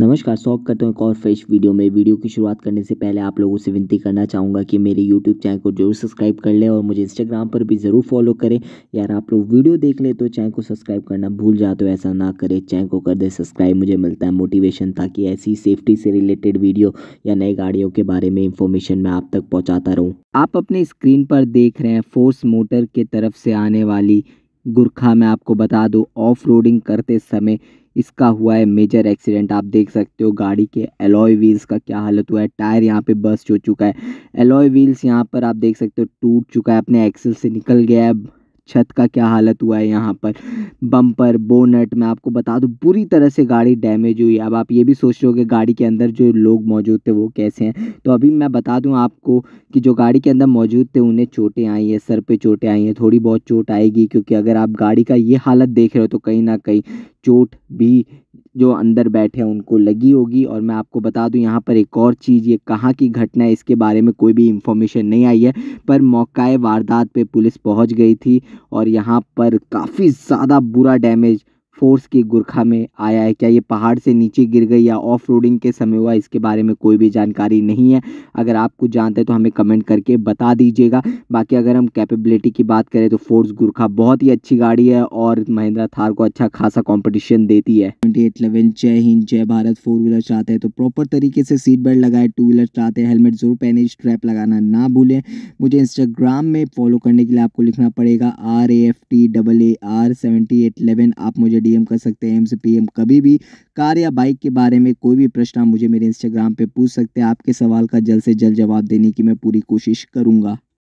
नमस्कार स्वागत करता हूँ एक और फ्रेश वीडियो में वीडियो की शुरुआत करने से पहले आप लोगों से विनती करना चाहूँगा कि मेरे यूट्यूब चैनल को जरूर सब्सक्राइब कर लें और मुझे इंस्टाग्राम पर भी ज़रूर फॉलो करें यार आप लोग वीडियो देख ले तो चैनल को सब्सक्राइब करना भूल जाते हो ऐसा ना करें चैनल को कर दे सब्सक्राइब मुझे मिलता है मोटिवेशन ताकि ऐसी सेफ्टी से रिलेटेड वीडियो या नई गाड़ियों के बारे में इंफॉर्मेशन मैं आप तक पहुँचाता रहूँ आप अपने स्क्रीन पर देख रहे हैं फोर्स मोटर के तरफ से आने वाली गुरखा मैं आपको बता दूँ ऑफ रोडिंग करते समय इसका हुआ है मेजर एक्सीडेंट आप देख सकते हो गाड़ी के एलॉय व्हील्स का क्या हालत हुआ है टायर यहाँ पे बस्ट हो चुका है एलॉय व्हील्स यहाँ पर आप देख सकते हो टूट चुका है अपने एक्सल से निकल गया है छत का क्या हालत हुआ है यहाँ पर बम्पर बोनट मैं आपको बता दूँ बुरी तरह से गाड़ी डैमेज हुई है अब आप ये भी सोच रहे हो कि गाड़ी के अंदर जो लोग मौजूद थे वो कैसे हैं तो अभी मैं बता दूँ आपको कि जो गाड़ी के अंदर मौजूद थे उन्हें चोटें आई हैं सर पे चोटें आई हैं थोड़ी बहुत चोट आएगी क्योंकि अगर आप गाड़ी का ये हालत देख रहे हो तो कहीं ना कहीं चोट भी जो अंदर बैठे हैं उनको लगी होगी और मैं आपको बता दूं यहाँ पर एक और चीज़ ये कहाँ की घटना है इसके बारे में कोई भी इन्फॉर्मेशन नहीं आई है पर मौका वारदात पे पुलिस पहुँच गई थी और यहाँ पर काफ़ी ज़्यादा बुरा डैमेज फोर्स की गुरखा में आया है क्या ये पहाड़ से नीचे गिर गई या ऑफ रोडिंग के समय हुआ इसके बारे में कोई भी जानकारी नहीं है अगर आप कुछ जानते हैं तो हमें कमेंट करके बता दीजिएगा बाकी अगर हम कैपेबिलिटी की बात करें तो फोर्स गुरखा बहुत ही अच्छी गाड़ी है और महिंद्रा थार को अच्छा खासा कॉम्पिटिशन देती है ट्वेंटी एट इलेवन जय हिंद जय भारत फोर व्हीलर चाहते हैं तो प्रॉपर तरीके से सीट बेल्ट लगाए टू व्हीलर चाहते हैं हेलमेट जरूर पहने स्ट्रैप लगाना ना भूलें मुझे इंस्टाग्राम में फॉलो करने के लिए आपको लिखना पड़ेगा R A F T double A R seventy eight eleven आप मुझे डीएम कर सकते हैं एम से पीएम कभी भी कार या बाइक के बारे में कोई भी प्रश्न आप मुझे मेरे इंस्टाग्राम पे पूछ सकते हैं आपके सवाल का जल्द से जल्द जवाब देने की मैं पूरी कोशिश करूँगा